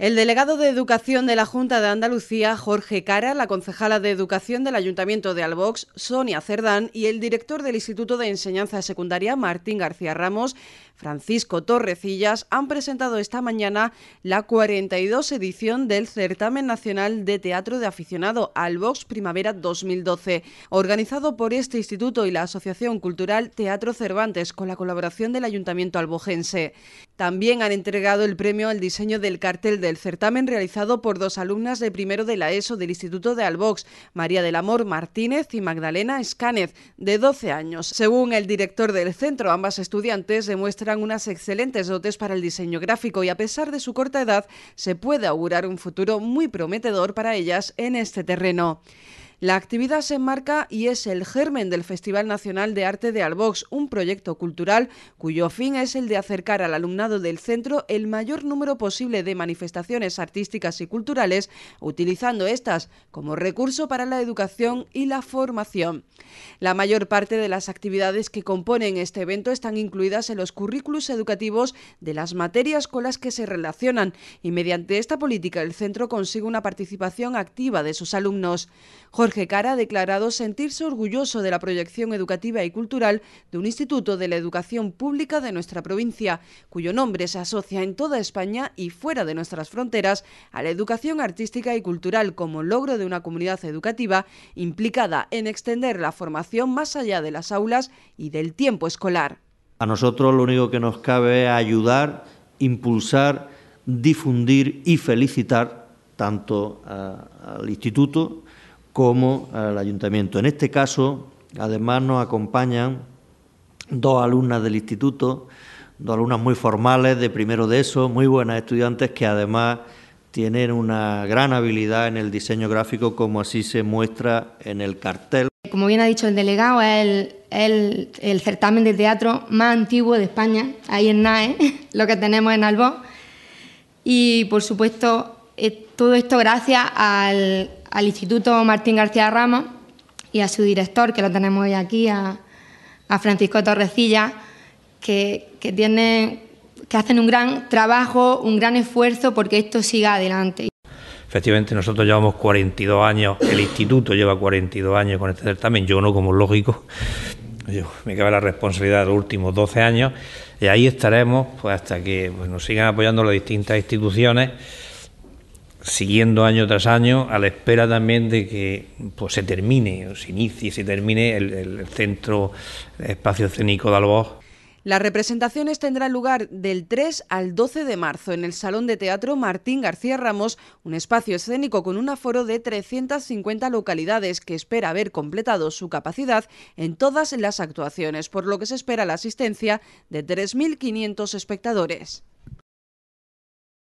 El delegado de Educación de la Junta de Andalucía, Jorge Cara, la concejala de Educación del Ayuntamiento de Albox, Sonia Cerdán, y el director del Instituto de Enseñanza Secundaria, Martín García Ramos, Francisco Torrecillas, han presentado esta mañana la 42 edición del Certamen Nacional de Teatro de Aficionado Albox Primavera 2012, organizado por este instituto y la Asociación Cultural Teatro Cervantes, con la colaboración del Ayuntamiento albojense. También han entregado el premio al diseño del cartel de el certamen realizado por dos alumnas de primero de la ESO del Instituto de Albox, María del Amor Martínez y Magdalena Escánez, de 12 años. Según el director del centro, ambas estudiantes demuestran unas excelentes dotes para el diseño gráfico y a pesar de su corta edad, se puede augurar un futuro muy prometedor para ellas en este terreno. La actividad se enmarca y es el germen del Festival Nacional de Arte de Albox, un proyecto cultural cuyo fin es el de acercar al alumnado del centro el mayor número posible de manifestaciones artísticas y culturales, utilizando estas como recurso para la educación y la formación. La mayor parte de las actividades que componen este evento están incluidas en los currículos educativos de las materias con las que se relacionan y mediante esta política el centro consigue una participación activa de sus alumnos. Jorge Cara ha declarado sentirse orgulloso de la proyección educativa y cultural de un instituto de la educación pública de nuestra provincia, cuyo nombre se asocia en toda España y fuera de nuestras fronteras a la educación artística y cultural como logro de una comunidad educativa implicada en extender la formación más allá de las aulas y del tiempo escolar. A nosotros lo único que nos cabe es ayudar, impulsar, difundir y felicitar tanto al instituto como al ayuntamiento. En este caso, además, nos acompañan dos alumnas del instituto, dos alumnas muy formales de primero de eso, muy buenas estudiantes que además tienen una gran habilidad en el diseño gráfico, como así se muestra en el cartel. Como bien ha dicho el delegado, es el, el certamen de teatro más antiguo de España, ahí en NAE, lo que tenemos en Albó. Y por supuesto, eh, todo esto gracias al al Instituto Martín García Ramos y a su director, que lo tenemos hoy aquí, a, Francisco Torrecilla, que, que hacen un gran trabajo, un gran esfuerzo porque esto siga adelante. Efectivamente, nosotros llevamos 42 años, el instituto lleva 42 años con este certamen, yo no como lógico, yo, me cabe la responsabilidad de los últimos 12 años, y ahí estaremos pues, hasta que pues, nos sigan apoyando las distintas instituciones siguiendo año tras año a la espera también de que pues, se termine o se inicie, se termine el, centro espacio escénico de Alboz. Las representaciones tendrán lugar del 3 al 12 de marzo en el Salón de Teatro Martín García Ramos, un espacio escénico con un aforo de 350 localidades que espera haber completado su capacidad en todas las actuaciones, por lo que se espera la asistencia de 3.500 espectadores.